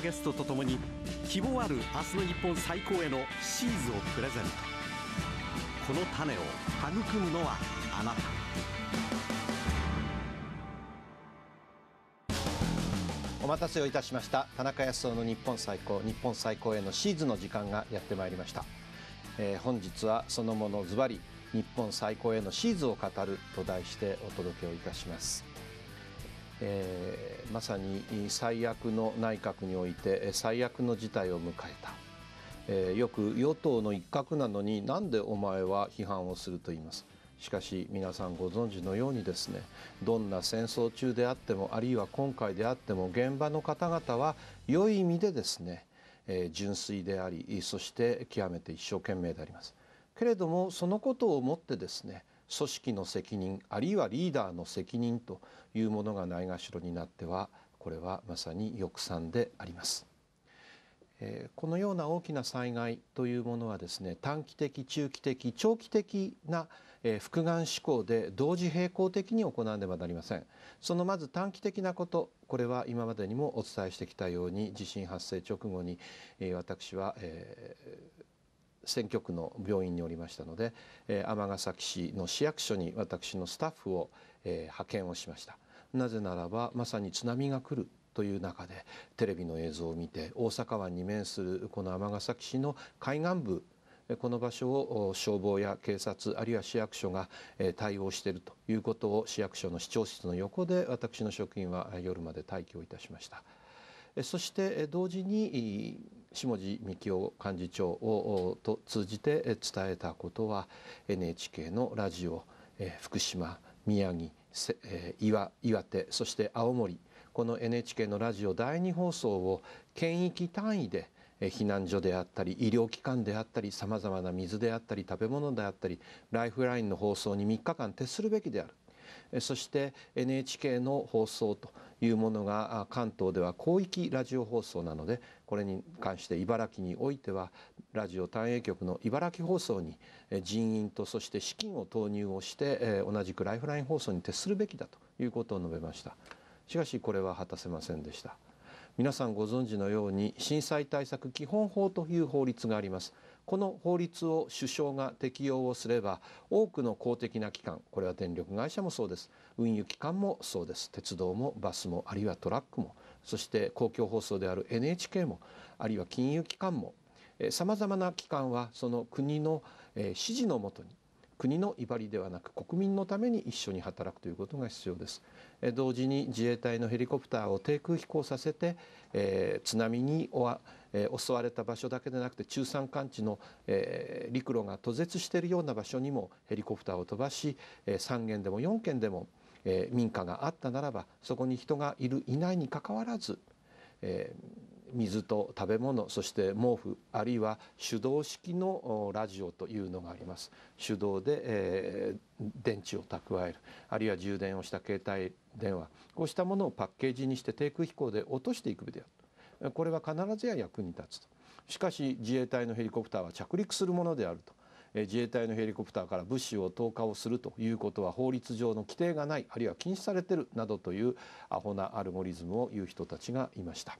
ゲストとともに希望ある明日の日本最高へのシーズをプレゼントこの種を育むのはあなたお待たせをいたしました田中康夫の日本最高日本最高へのシーズの時間がやってまいりました、えー、本日はそのものズバリ日本最高へのシーズを語ると題してお届けをいたしますえー、まさに最悪の内閣において最悪の事態を迎えた、えー、よく与党の一角なのになんでお前は批判をすると言いますしかし皆さんご存知のようにですねどんな戦争中であってもあるいは今回であっても現場の方々は良い意味でですね、えー、純粋でありそして極めて一生懸命でありますけれどもそのことをもってですね組織の責任あるいはリーダーの責任というものがないがしろになってはこれはまさに抑散であります。このような大きな災害というものはですね短期的中期的長期的な複眼思考で同時並行的に行わねばなりませんそのまず短期的なことこれは今までにもお伝えしてきたように地震発生直後に私は、えー、選挙区の病院におりましたので、え尼崎市の市役所に私のスタッフを、え派遣をしましたなぜならばまさに津波が来るという中でテレビの映像を見て大阪湾に面するこの尼崎市の海岸部この場所を消防や警察あるいは市役所が対応しているということを市役所の市長室の横で私の職員は夜まで待機をいたしました。そして同時に下地幹雄幹事長をと通じて伝えたことは NHK のラジオ、福島宮城岩岩手そして青森この NHK のラジオ第2放送を県域単位で避難所であったり医療機関であったりさまざまな水であったり食べ物であったりライフラインの放送に3日間徹するべきである。そして NHK の放送というものが関東では広域ラジオ放送なのでこれに関して茨城においてはラジオ単営局の茨城放送に人員とそして資金を投入をして同じくライフライン放送に徹するべきだということを述べましたしかしこれは果たせませんでした皆さんご存知のように震災対策基本法という法律がありますこの法律を首相が適用をすれば多くの公的な機関これは電力会社もそうです運輸機関もそうです鉄道もバスもあるいはトラックもそして公共放送である NHK もあるいは金融機関もさまざまな機関はその国の指示のもとに国の威張りではなく国民のために一緒に働くということが必要です同時に自衛隊のヘリコプターを低空飛行させて、えー、津波にえ襲われた場所だけでなくて中山間地の、えー、陸路が途絶しているような場所にもヘリコプターを飛ばし、え3軒でも4軒でもえー、民家があったならばそこに人がいるいないにかかわらず、えー、水と食べ物そして毛布あるいは手動式のラジオというのがあります手動で、えー、電池を蓄えるあるいは充電をした携帯電話こうしたものをパッケージにして低空飛行で落としていくべきだとこれは必ずや役に立つとしかし自衛隊のヘリコプターは着陸するものであると自衛隊のヘリコプターから物資を投下をするということは法律上の規定がないあるいは禁止されてるなどというアホなアルゴリズムを言う人たちがいました。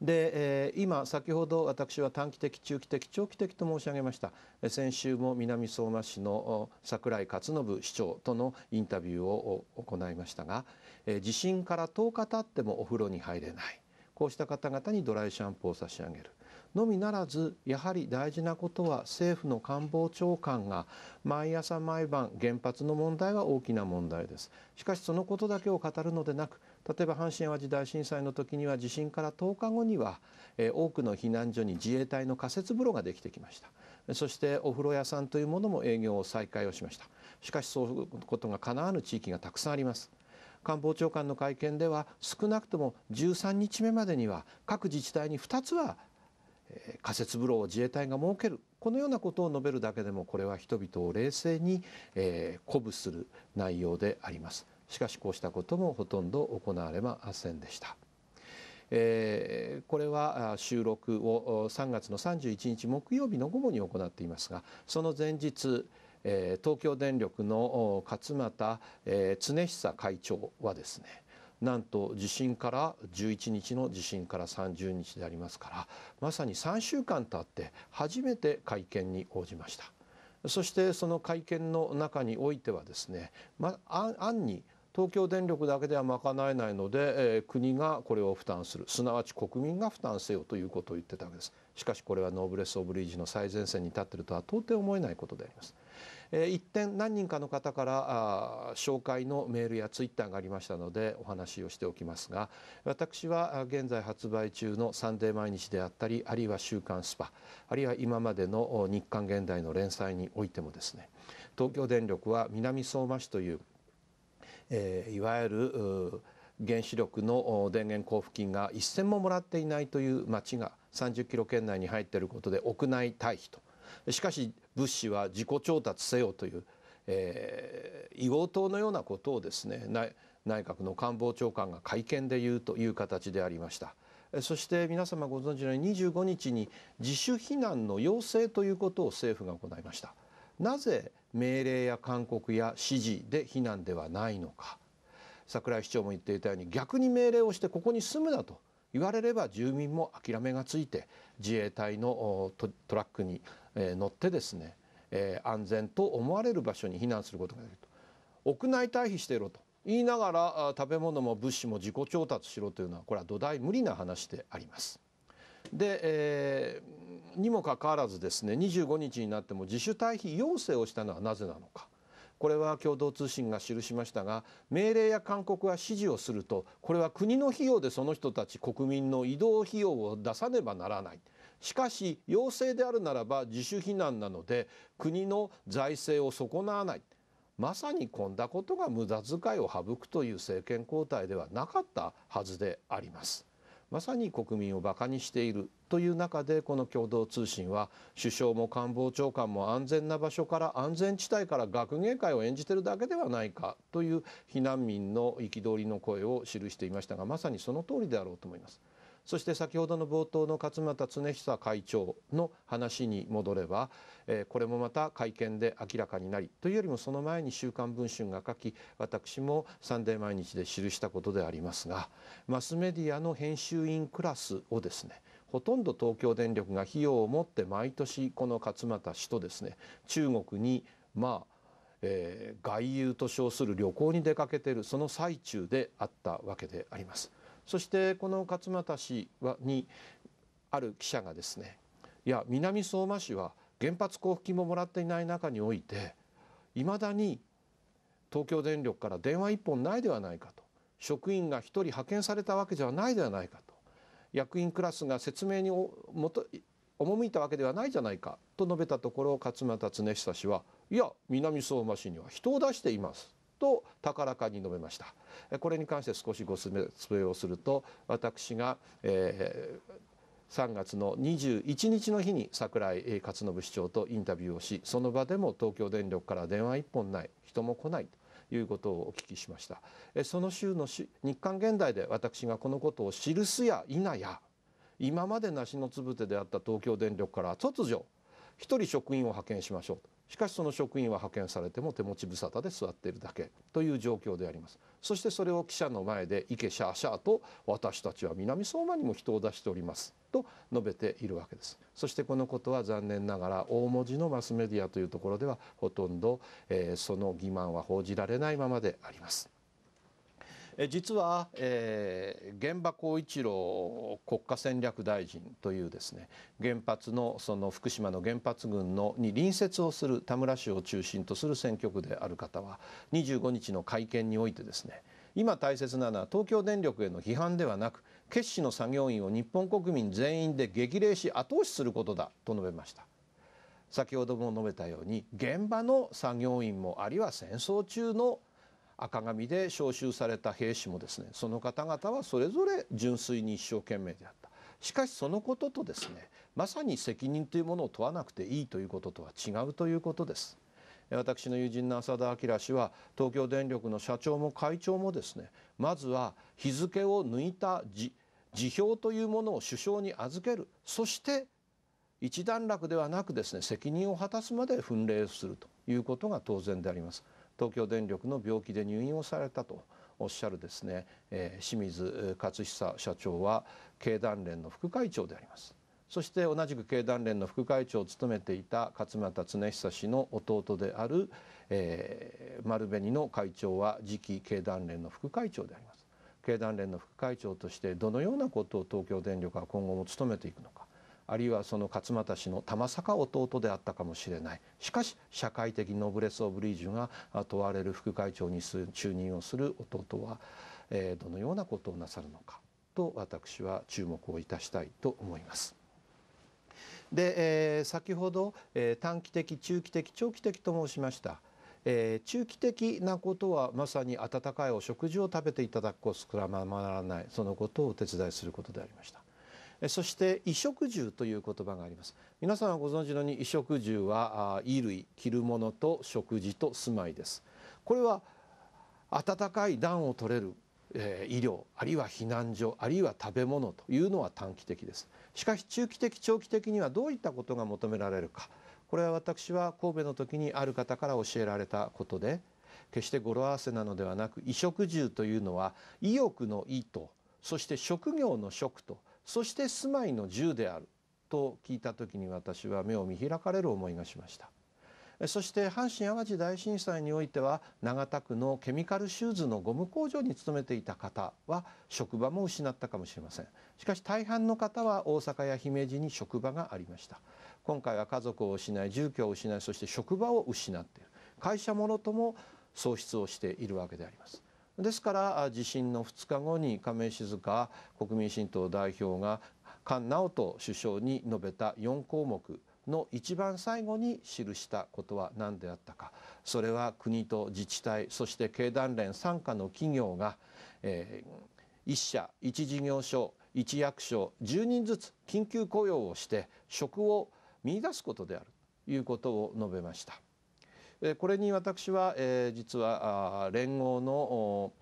で、え今先ほど私は短期的中期的長期的と申し上げました先週も南相馬市の櫻井勝信市長とのインタビューを行いましたが、え地震から10日経ってもお風呂に入れないこうした方々にドライシャンプーを差し上げるのみならずやはり大事なことは政府の官房長官が毎朝毎晩原発の問題は大きな問題ですしかしそのことだけを語るのでなく例えば阪神・淡路大震災の時には地震から10日後には、えー、多くの避難所に自衛隊の仮設風呂ができてきましたそしてお風呂屋さんというものも営業を再開をしましたしかしそういうことが叶わぬ地域がたくさんあります官房長官の会見では少なくとも13日目までには各自治体に2つは仮設風呂を自衛隊が設けるこのようなことを述べるだけでもこれは人々を冷静に、えー、鼓舞する内容でありますしかしこうしたこともほとんど行われませんでした、えー、これは収録を3月の31日木曜日の午後に行っていますがその前日東京電力の勝俣常久会長はですねなんと地震から11日の地震から30日でありますからまさに3週間経って初めて会見に応じましたそしてその会見の中においてはですね、まあ、案に東京電力だけでは賄えないので、えー、国がこれを負担するすなわち国民が負担せよということを言ってたわけですしかしこれはノーブレス・オブリージの最前線に立っているとは到底思えないことであります一点何人かの方から紹介のメールやツイッターがありましたのでお話をしておきますが私は現在発売中の「サンデー毎日」であったりあるいは「週刊スパ」あるいは今までの「日刊現代」の連載においてもですね東京電力は南相馬市という、えー、いわゆる原子力の電源交付金が1銭ももらっていないという町が30キロ圏内に入っていることで屋内退避としかし物資は自己調達せよという、え異号党のようなことをですね内閣の官房長官が会見で言うという形でありました。そして皆様ご存知のように25日に自主避難の要請ということを政府が行いました。なぜ命令や勧告や指示で避難ではないのか。桜井市長も言っていたように逆に命令をしてここに住むなと言われれば住民も諦めがついて自衛隊のトラックにえ乗ってですね、え安全と思われる場所に避難することができると屋内退避していろと言いながら食べ物も物資も自己調達しろというのはこれは土台無理な話であります。で、えー、にもかかわらずですね25日になっても自主退避要請をしたのはなぜなのかこれは共同通信が記しましたが命令や勧告は指示をするとこれは国の費用でその人たち国民の移動費用を出さねばならないしかし陽性であるならば自主避難なので国の財政を損なわないまさにこんなことが無駄遣いを省くという政権交代ではなかったはずであります。まさに国民をバカにしているという中でこの共同通信は首相も官房長官も安全な場所から安全地帯から学芸会を演じてるだけではないかという避難民の憤りの声を記していましたがまさにその通りであろうと思います。そして先ほどの冒頭の勝俣恒久会長の話に戻れば、えー、これもまた会見で明らかになりというよりもその前に「週刊文春」が書き私も「サンデー毎日」で記したことでありますがマスメディアの編集員クラスをですねほとんど東京電力が費用を持って毎年この勝俣氏とですね中国にまあえー、外遊と称する旅行に出かけているその最中であったわけであります。そしてこの勝俣氏はにある記者がですねいや南相馬市は原発交付金ももらっていない中においていまだに東京電力から電話一本ないではないかと職員が1人派遣されたわけではないではないかと役員クラスが説明に赴いたわけではないじゃないかと述べたところ勝俣恒久氏はいや南相馬市には人を出していますと高らかに述べましたこれに関して少しご説明をすると私が、えー、3月の21日の日に櫻井勝信市長とインタビューをしその場でも東京電力から電話一本ない人も来ないということをお聞きしましたその週の日刊現代で私がこのことを記すや否や今まで梨のつぶてであった東京電力から突如一人職員を派遣しましょうとしかしその職員は派遣されても手持ち無沙汰で座っているだけという状況でありますそしてそれを記者の前で「イケシャーシャー」と「私たちは南相馬にも人を出しております」と述べているわけですそしてこのことは残念ながら大文字のマスメディアというところではほとんど、えー、その欺瞞は報じられないままであります。実は、えー、現場光一郎国家戦略大臣というですね原発のその福島の原発群のに隣接をする田村市を中心とする選挙区である方は25日の会見においてですね今大切なのは東京電力への批判ではなく決死の作業員を日本国民全員で激励し後押しすることだと述べました。先ほども述べたように現場の作業員もあるいは戦争中の赤紙で召集された兵士もですねその方々はそれぞれ純粋に一生懸命であったしかしそのこととですねまさに責任というものを問わなくていいということとは違うということです私の友人の浅田明氏は東京電力の社長も会長もですねまずは日付を抜いた辞辞表というものを首相に預けるそして一段落ではなくですね責任を果たすまで奮励するということが当然であります。東京電力の病気で入院をされたとおっしゃるですね、えー、清水勝久社長は経団連の副会長でありますそして同じく経団連の副会長を務めていた勝俣恒久氏の弟である、えー、丸紅の会長は次期経団連の副会長であります経団連の副会長としてどのようなことを東京電力は今後も務めていくのかあるいはその勝又氏の玉坂弟であったかもしれないしかし社会的ノブレス・オブリージュが問われる副会長に就任をする弟は、えー、どのようなことをなさるのかと私は注目をいたしたいと思います。で、えー、先ほど、えー、短期的中期的長期的と申しました。えー、中期的なことはまさに温かいお食事を食べていただくことすらままならないそのことをお手伝いすることでありました。そして衣食住という言葉があります皆さんご存知のに衣食住は衣類着るものと食事と住まいですこれは暖かい暖を取れる、え医療あるいは避難所あるいは食べ物というのは短期的ですしかし中期的長期的にはどういったことが求められるかこれは私は神戸の時にある方から教えられたことで決して語呂合わせなのではなく衣食住というのは意欲の意とそして職業の職とそして住まいの銃であると聞いた時に私は目を見開かれる思いがしましたそして阪神・淡路大震災においては長田区のケミカルシューズのゴム工場に勤めていた方は職場も失ったかもしれませんしかし大半の方は大阪や姫路に職場がありました今回は家族を失い住居を失いそして職場を失っている会社もろとも喪失をしているわけでありますですから地震の2日後に亀井静香国民新党代表が菅直人首相に述べた4項目の一番最後に記したことは何であったかそれは国と自治体そして経団連傘下の企業が、えー、1社1事業所1役所10人ずつ緊急雇用をして職を見出すことであるということを述べました。これに私は、え実は連合の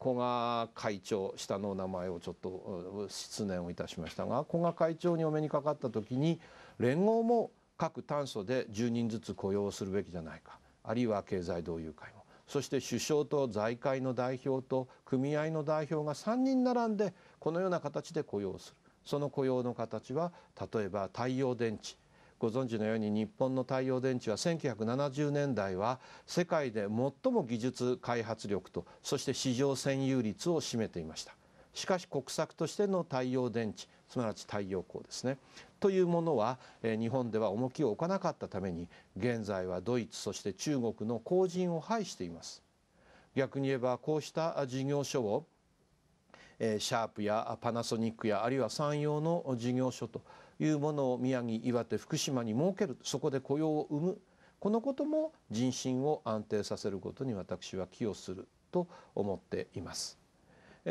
古賀会長下の名前をちょっと失念をいたしましたが古賀会長にお目にかかった時に連合も各炭素で10人ずつ雇用するべきじゃないかあるいは経済同友会もそして首相と財界の代表と組合の代表が3人並んでこのような形で雇用するその雇用の形は例えば太陽電池ご存知のように日本の太陽電池は1970年代は世界で最も技術開発力とそして市場占有率を占めていました。しかし国策としての太陽電池すなわち太陽光ですねというものは日本では重きを置かなかったために現在はドイツそして中国の後人を排しています逆に言えばこうした事業所をシャープやパナソニックやあるいは山陽の事業所というものを宮城岩手福島に設けるそこで雇用を生むこのことも人心を安定させることに私は寄与すると思っています。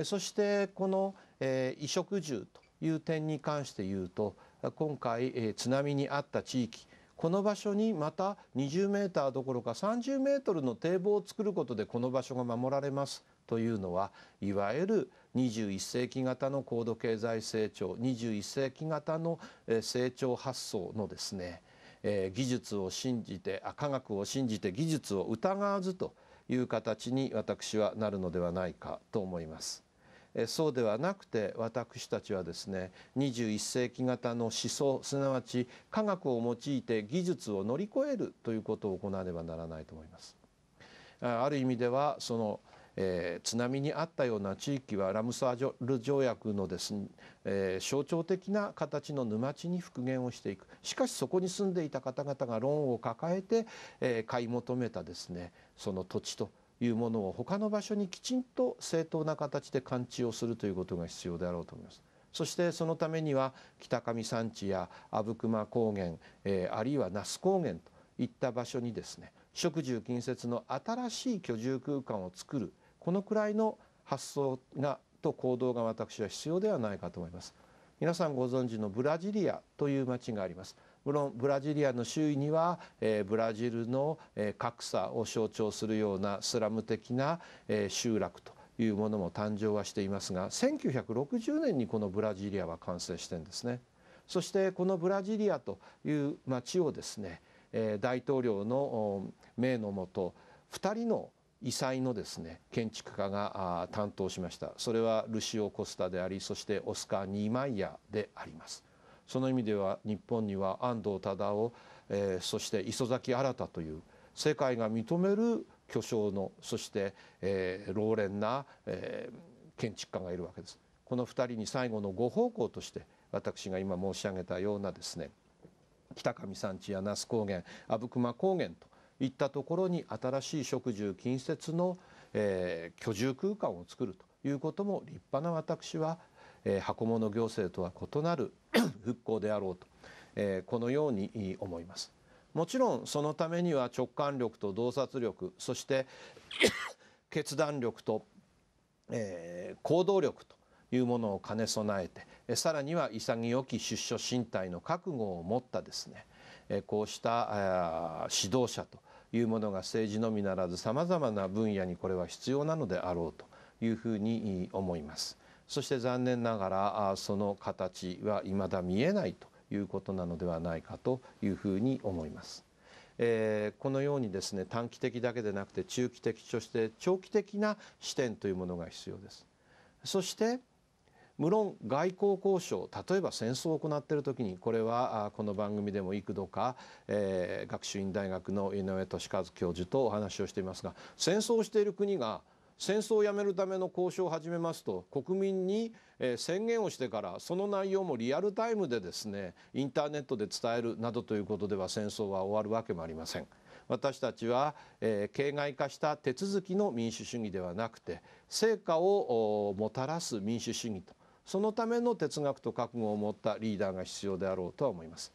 そしてこの、え衣食住という点に関して言うと今回、え津波にあった地域この場所にまた20メーターどころか30メートルの堤防を作ることでこの場所が守られますというのはいわゆる21世紀型の高度経済成長21世紀型の成長発想のですね技術を信じて科学を信じて技術を疑わずという形に私はなるのではないかと思います。そうではなくて私たちはですね21世紀型の思想すなわち科学を用いて技術を乗り越えるということを行わねばならないと思います。ある意味ではそのえー、津波にあったような地域はラムサール条約のですね、えー、象徴的な形の沼地に復元をしていくしかしそこに住んでいた方々がローンを抱えて、えー、買い求めたですねその土地というものを他の場所にきちんと正当な形で完治をするということが必要であろうと思います。そしてそのためには北上山地や阿武隈高原、えー、あるいは那須高原といった場所にですね植樹近接の新しい居住空間を作るこのくらいの発想がと行動が私は必要ではないかと思います。皆さんご存知のブラジリアという町があります。無論ブラジリアの周囲には、えー、ブラジルの、えー、格差を象徴するようなスラム的な、えー、集落というものも誕生はしていますが1960年にこのブラジリアは完成してんですね。そしてこのブラジリアという町をですね、えー、大統領の命のもと2人の異彩のですね建築家が担当しましたそれはルシオ・コスタでありそしてオスカー・ニーマイヤでありますその意味では日本には安藤忠雄、えー、そして磯崎新という世界が認める巨匠のそして、えー、老練な、えー、建築家がいるわけですこの2人に最後のご奉公として私が今申し上げたようなですね北上山地や那須高原阿武隈高原といったところに新しい植樹近接の、えー、居住空間を作るということも立派な私は、えー、箱物行政とは異なる 復興であろうと、えー、このように思います。もちろんそのためには直感力と洞察力そして 決断力と、えー、行動力というものを兼ね備えてさらには潔き出所進退の覚悟を持ったですねこうした指導者というものが政治のみならずさまざまな分野にこれは必要なのであろうというふうに思います。そして残念ながらその形は未だ見えないということなのではないかというふうに思います。えー、このようにですね短期的だけでなくて中期的そして長期的な視点というものが必要です。そして無論外交交渉例えば戦争を行っている時にこれはこの番組でも幾度か、えー、学習院大学の井上俊和教授とお話をしていますが戦争をしている国が戦争をやめるための交渉を始めますと国民に宣言をしてからその内容もリアルタイムでですねインターネットで伝えるなどということでは戦争は終わるわけもありません。私たちは、えー、形骸化した手続きの民主主義ではなくて成果をもたらす民主主義とそのための哲学と覚悟を持ったリーダーが必要であろうとは思います。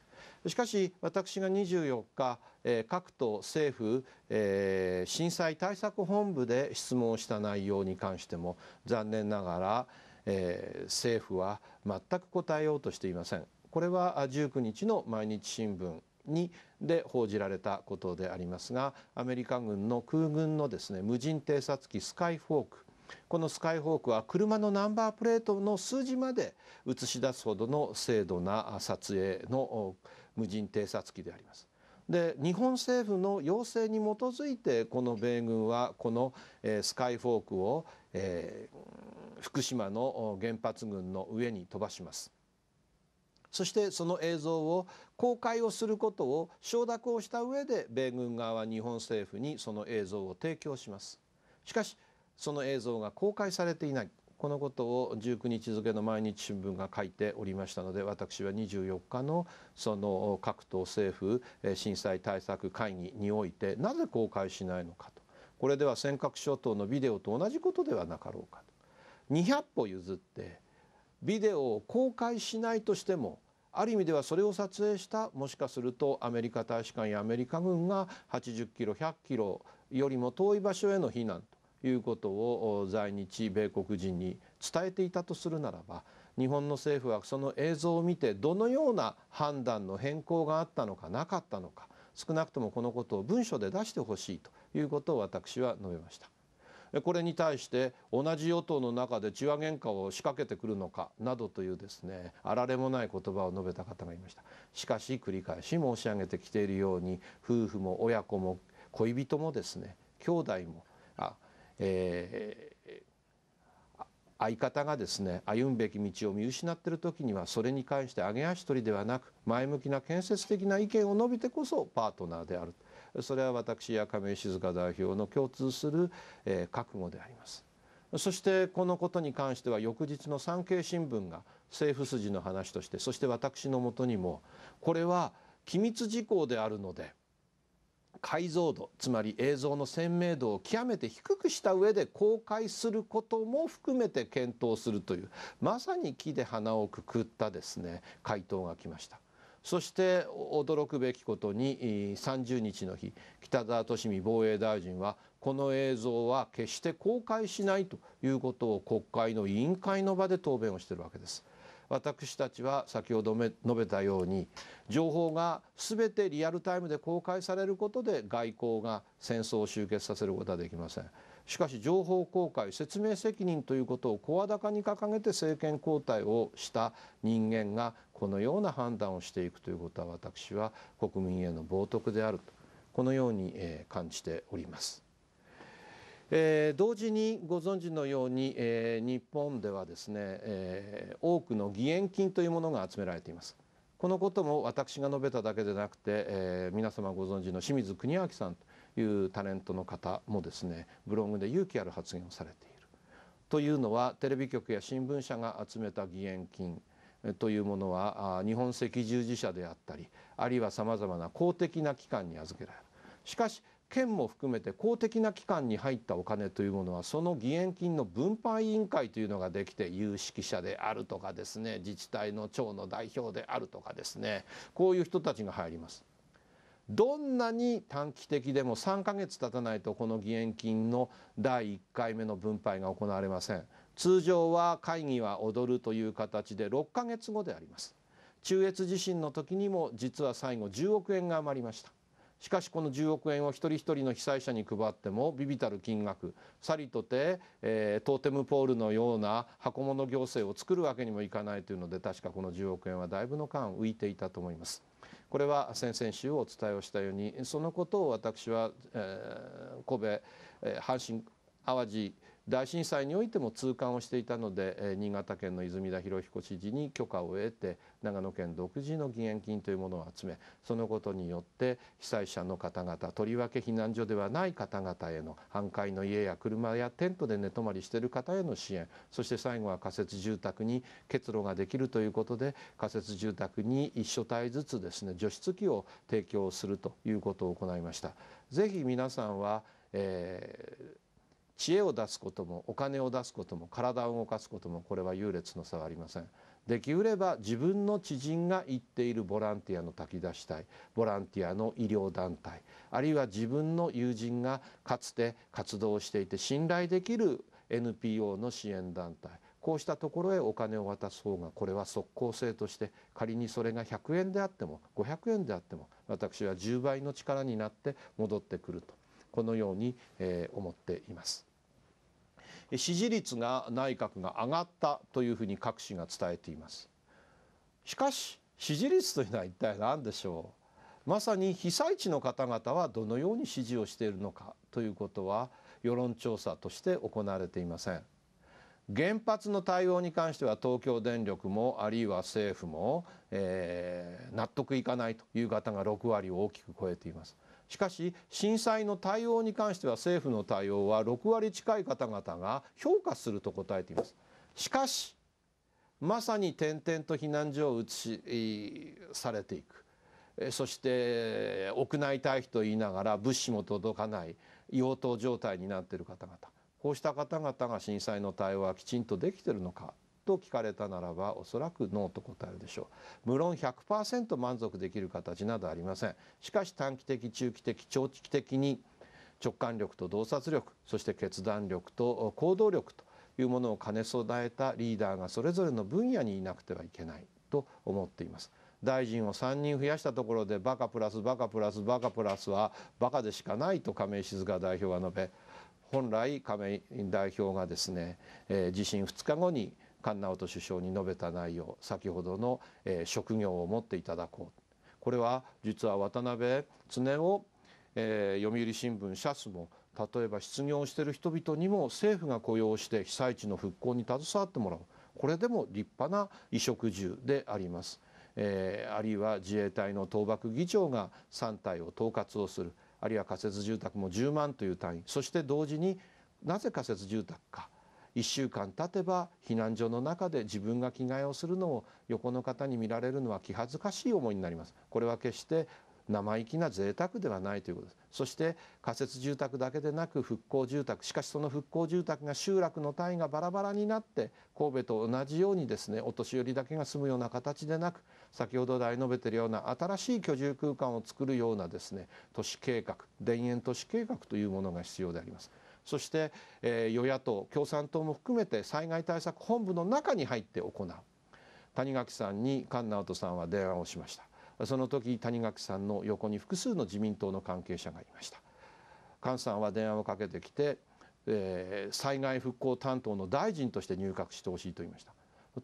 しかし私が24日、えー、各党政府、えー、震災対策本部で質問した内容に関しても残念ながら、えー、政府は全く答えようとしていません。これは19日の毎日新聞にで報じられたことでありますがアメリカ軍の空軍のですね無人偵察機スカイフォークこのスカイホークは車のナンバープレートの数字まで映し出すほどの精度な撮影の無人偵察機であります。で日本政府の要請に基づいてこの米軍はこの、えスカイフォークを、えー、福島の原発群の上に飛ばします。そしてその映像を公開をすることを承諾をした上で米軍側は日本政府にその映像を提供します。しかしその映像が公開されていないこのことを19日付の毎日新聞が書いておりましたので私は24日のその各党政府震災対策会議においてなぜ公開しないのかとこれでは尖閣諸島のビデオと同じことではなかろうかと200歩譲ってビデオを公開しないとしてもある意味ではそれを撮影したもしかするとアメリカ大使館やアメリカ軍が80キロ100キロよりも遠い場所への避難ということを在日米国人に伝えていたとするならば日本の政府はその映像を見てどのような判断の変更があったのかなかったのか少なくともこのことを文書で出してほしいということを私は述べました。これに対して同じ与党の中で痴話喧嘩を仕掛けてくるのかなどというですねあられもない言葉を述べた方がいましたしかし繰り返し申し上げてきているように夫婦も親子も恋人もですね兄弟もえー、相方がですね歩むべき道を見失ってる時にはそれに関して上げ足取りではなく前向きな建設的な意見を述べてこそパートナーであるそれは私や亀井静香代表の共通する、えー、覚悟であります。そしてこのことに関しては翌日の産経新聞が政府筋の話としてそして私のもとにもこれは機密事項であるので解像度つまり映像の鮮明度を極めて低くした上で公開することも含めて検討するというまさに木で鼻をくくったですね回答が来ました。そして驚くべきことに30日の日北澤利美防衛大臣はこの映像は決して公開しないということを国会の委員会の場で答弁をしているわけです。私たちは先ほど述べたように情報が全てリアルタイムで公開されることで外交が戦争を終結させることはできません。しかし情報公開説明責任ということを声高に掲げて政権交代をした人間がこのような判断をしていくということは私は国民への冒涜であるとこのように感じております。えー、同時にご存知のように、えー、日本ではですね、えー、多くの義援金というものが集められています。このことも私が述べただけでなくて、えー、皆様ご存知の清水邦明さんというタレントの方もですねブログで勇気ある発言をされている。というのはテレビ局や新聞社が集めた義援金というものは日本赤十字社であったりあるいはさまざまな公的な機関に預けられる。しかし県も含めて公的な機関に入ったお金というものはその義援金の分配委員会というのができて有識者であるとかですね自治体の長の代表であるとかですねこういう人たちが入ります。どんなに短期的でも3ヶ月経たないとこの義援金の第1回目の分配が行われません通常は会議は踊るという形で6ヶ月後であります中越地震の時にも実は最後10億円が余りましたしかしこの10億円を一人一人の被災者に配っても微々たる金額さりとて、えー、トーテムポールのような箱物行政を作るわけにもいかないというので確かこの10億円はだいぶの間浮いていたと思います。これは先々週お伝えをしたようにそのことを私は、えー、神戸、えー、阪神淡路大震災においても痛感をしていたので、え新潟県の泉田裕彦知事に許可を得て長野県独自の義援金というものを集めそのことによって被災者の方々とりわけ避難所ではない方々への半壊の家や車やテントで寝泊まりしている方への支援そして最後は仮設住宅に結露ができるということで仮設住宅に1所帯ずつですね除湿機を提供するということを行いました。ぜひ皆さんは、えー知恵を出すこともお金を出すことも体を動かすこともこれは優劣の差はありませんできうれば自分の知人が行っているボランティアの炊き出し隊ボランティアの医療団体あるいは自分の友人がかつて活動していて信頼できる NPO の支援団体こうしたところへお金を渡す方がこれは即効性として仮にそれが100円であっても500円であっても私は10倍の力になって戻ってくるとこのように、えー、思っています。支持率が内閣が上がったというふうに各紙が伝えていますしかし支持率というのは一体何でしょうまさに被災地の方々はどのように支持をしているのかということは世論調査として行われていません原発の対応に関しては東京電力もあるいは政府も、えー、納得いかないという方が6割を大きく超えていますしかし震災の対応に関しては政府の対応は6割近い方々が評価すると答えています。しかしまさに点々と避難所を移しされていくそして屋内退避と言いながら物資も届かない妖刀状態になっている方々こうした方々が震災の対応はきちんとできてるのかと聞かれたならばおそらくノーと答えるでしょう無論100%満足できる形などありませんしかし短期的中期的長期的に直感力と洞察力そして決断力と行動力というものを兼ね備えたリーダーがそれぞれの分野にいなくてはいけないと思っています大臣を3人増やしたところでバカプラスバカプラスバカプラスはバカでしかないと亀井静香代表は述べ本来亀井代表がですね、えー、地震2日後に菅直人首相に述べた内容先ほどの、えー、職業を持っていただこうこれは実は渡辺恒夫、えー、読売新聞シャスも例えば失業している人々にも政府が雇用して被災地の復興に携わってもらうこれでも立派な衣食住であります、えー、あるいは自衛隊の倒幕議長が3体を統括をするあるいは仮設住宅も10万という単位そして同時になぜ仮設住宅か1週間経てば避難所の中で自分が着替えをするのを横の方に見られるのは気恥ずかしい思いになります。これは決して生意気な贅沢ではないということですそして仮設住宅だけでなく復興住宅しかしその復興住宅が集落の単位がバラバラになって神戸と同じようにですねお年寄りだけが住むような形でなく先ほど来述べてるような新しい居住空間を作るようなですね都市計画田園都市計画というものが必要であります。そして、え与野党共産党も含めて災害対策本部の中に入って行う谷垣さんに菅直人さんは電話をしましたその時谷垣さんの横に複数の自民党の関係者がいました菅さんは電話をかけてきて、えー、災害復興担当の大臣として入閣してほしいと言いました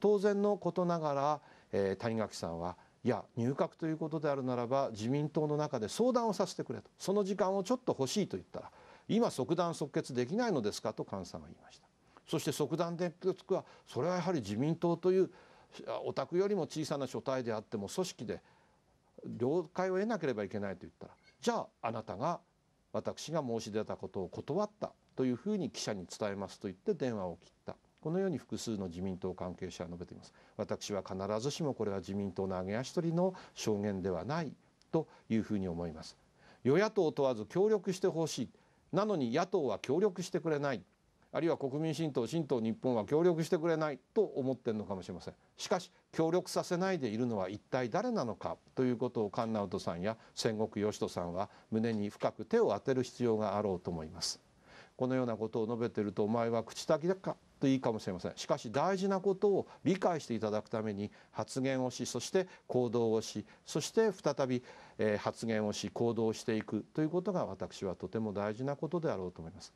当然のことながら、えー、谷垣さんはいや入閣ということであるならば自民党の中で相談をさせてくれとその時間をちょっと欲しいと言ったら今即断即決できないのですかと菅さんは言いましたそして即断即決はそれはやはり自民党というお宅よりも小さな所帯であっても組織で了解を得なければいけないと言ったらじゃああなたが私が申し出たことを断ったというふうに記者に伝えますと言って電話を切ったこのように複数の自民党関係者は述べています私は必ずしもこれは自民党の揚げ足取りの証言ではないというふうに思います与野党問わず協力してほしいなのに野党は協力してくれないあるいは国民新党新党日本は協力してくれないと思ってるのかもしれませんしかし協力させないでいるのは一体誰なのかということを菅直人さんや戦国義人さんは胸に深く手を当てる必要があろうと思いますこのようなことを述べてるとお前は口先だかといいかもしれませんしかし大事なことを理解していただくために発言をしそして行動をしそして再び発言をし行動していくということが私はとても大事なことであろうと思います。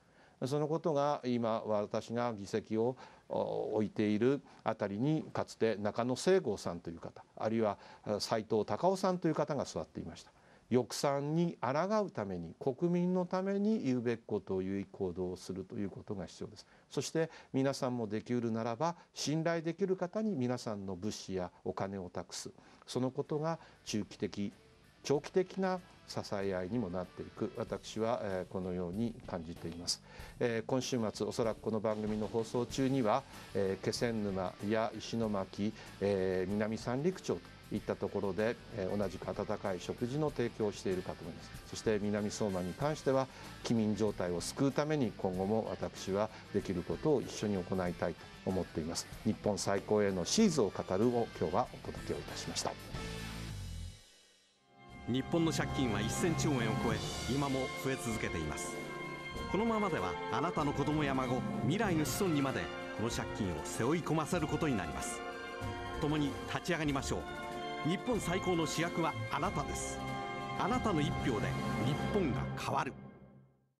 そのことが今私が議席を置いているあたりにかつて中野聖剛さんという方あるいは斎藤隆夫さんという方が座っていました。抑散に抗うために国民のために言うべきことを言い行動をするということが必要ですそして皆さんもできるならば信頼できる方に皆さんの物資やお金を託すそのことが中期的長期的な支え合いにもなっていく私は、えこのように感じています、え今週末おそらくこの番組の放送中には、え気仙沼や石巻、え南三陸町といったところで、え同じく温かい食事の提供をしているかと思いますそして南相馬に関しては機民状態を救うために今後も私はできることを一緒に行いたいと思っています日本最高へのシーズを語るを今日はお届けをいたしました日本の借金は1000兆円を超え今も増え続けていますこのままではあなたの子供や孫未来の子孫にまでこの借金を背負い込ませることになります共に立ち上がりましょう日本最高の主役はあなたですあなたの一票で日本が変わる